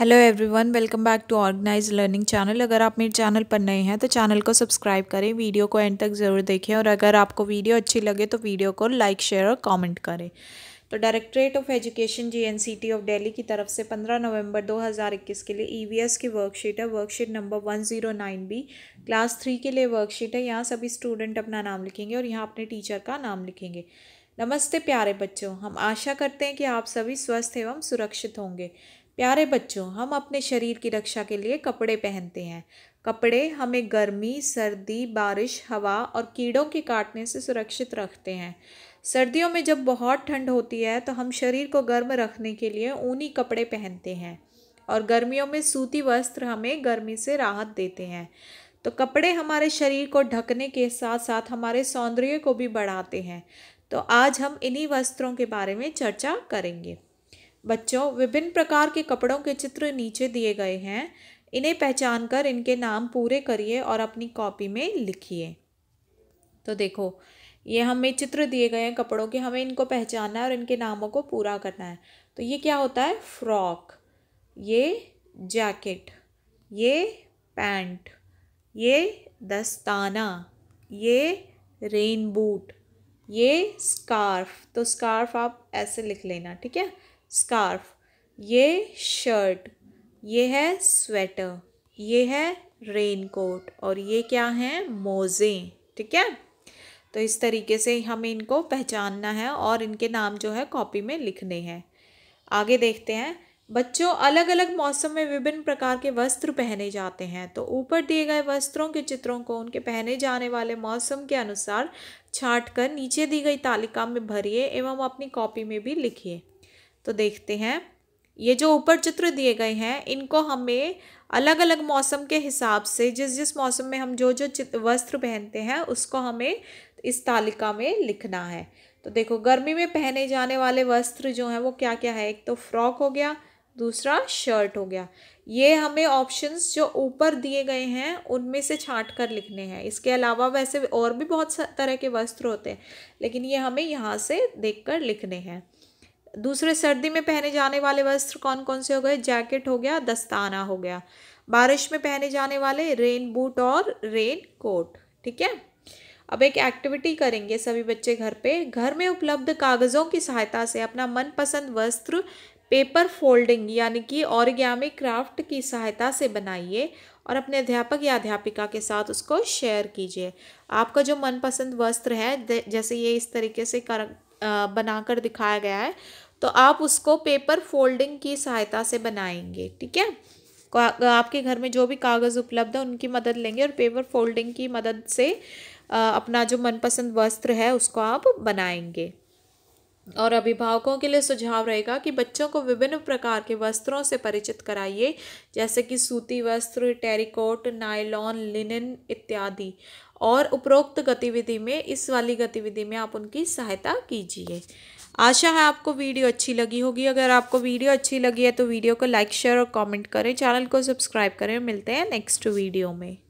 hello everyone welcome back to organise learning channel अगर आप मेरे चैनल पर नए हैं तो चैनल को सब्सक्राइब करें वीडियो को एंड तक ज़रूर देखें और अगर आपको वीडियो अच्छी लगे तो वीडियो को लाइक शेयर और कमेंट करें तो directorate of education GNCT of Delhi की तरफ से 15 नवंबर 2021 के लिए ईवीएस e की वर्कशीट है worksheet number 109 B class three के लिए वर्कशीट है यहाँ सभी स्टूडेंट अपना नाम लिखेंगे और यहाँ अपने टीचर का नाम लिखेंगे नमस्ते प्यारे बच्चों हम आशा करते हैं कि आप सभी स्वस्थ एवं सुरक्षित होंगे प्यारे बच्चों हम अपने शरीर की रक्षा के लिए कपड़े पहनते हैं कपड़े हमें गर्मी सर्दी बारिश हवा और कीड़ों के काटने से सुरक्षित रखते हैं सर्दियों में जब बहुत ठंड होती है तो हम शरीर को गर्म रखने के लिए ऊनी कपड़े पहनते हैं और गर्मियों में सूती वस्त्र हमें गर्मी से राहत देते हैं तो कपड़े हमारे शरीर को ढकने के साथ साथ हमारे सौंदर्य को भी बढ़ाते हैं तो आज हम इन्हीं वस्त्रों के बारे में चर्चा करेंगे बच्चों विभिन्न प्रकार के कपड़ों के चित्र नीचे दिए गए हैं इन्हें पहचान कर इनके नाम पूरे करिए और अपनी कॉपी में लिखिए तो देखो ये हमें चित्र दिए गए हैं कपड़ों के हमें इनको पहचानना है और इनके नामों को पूरा करना है तो ये क्या होता है फ्रॉक ये जैकेट ये पैंट ये दस्ताना ये रेन बूट ये स्कार्फ तो स्कार्फ आप ऐसे लिख लेना ठीक है स्कार्फ ये शर्ट ये है स्वेटर ये है रेन कोट और ये क्या है मोज़े ठीक है तो इस तरीके से हमें इनको पहचानना है और इनके नाम जो है कॉपी में लिखने हैं आगे देखते हैं बच्चों अलग अलग मौसम में विभिन्न प्रकार के वस्त्र पहने जाते हैं तो ऊपर दिए गए वस्त्रों के चित्रों को उनके पहने जाने वाले मौसम के अनुसार छाँट कर नीचे दी गई तालिका में भरिए एवं अपनी कॉपी में भी लिखिए तो देखते हैं ये जो ऊपर चित्र दिए गए हैं इनको हमें अलग अलग मौसम के हिसाब से जिस जिस मौसम में हम जो जो वस्त्र पहनते हैं उसको हमें इस तालिका में लिखना है तो देखो गर्मी में पहने जाने वाले वस्त्र जो हैं वो क्या क्या है एक तो फ्रॉक हो गया दूसरा शर्ट हो गया ये हमें ऑप्शंस जो ऊपर दिए गए हैं उनमें से छाँट कर लिखने हैं इसके अलावा वैसे और भी बहुत तरह के वस्त्र होते हैं लेकिन ये हमें यहाँ से देख कर लिखने हैं दूसरे सर्दी में पहने जाने वाले वस्त्र कौन कौन से हो गए जैकेट हो गया दस्ताना हो गया बारिश में पहने जाने वाले रेन बूट और रेन कोट ठीक है अब एक एक्टिविटी करेंगे सभी बच्चे घर पे घर में उपलब्ध कागज़ों की सहायता से अपना मनपसंद वस्त्र पेपर फोल्डिंग यानी कि औरग्यामी क्राफ्ट की सहायता से बनाइए और अपने अध्यापक या अध्यापिका के साथ उसको शेयर कीजिए आपका जो मनपसंद वस्त्र है जैसे ये इस तरीके से कर बनाकर दिखाया गया है तो आप उसको पेपर फोल्डिंग की सहायता से बनाएंगे ठीक है आपके घर में जो भी कागज़ उपलब्ध है उनकी मदद लेंगे और पेपर फोल्डिंग की मदद से अपना जो मनपसंद वस्त्र है उसको आप बनाएंगे और अभिभावकों के लिए सुझाव रहेगा कि बच्चों को विभिन्न प्रकार के वस्त्रों से परिचित कराइए जैसे कि सूती वस्त्र टेरिकोट नायलॉन लिनन इत्यादि और उपरोक्त गतिविधि में इस वाली गतिविधि में आप उनकी सहायता कीजिए आशा है आपको वीडियो अच्छी लगी होगी अगर आपको वीडियो अच्छी लगी है तो वीडियो को लाइक शेयर और कमेंट करें चैनल को सब्सक्राइब करें मिलते हैं नेक्स्ट वीडियो में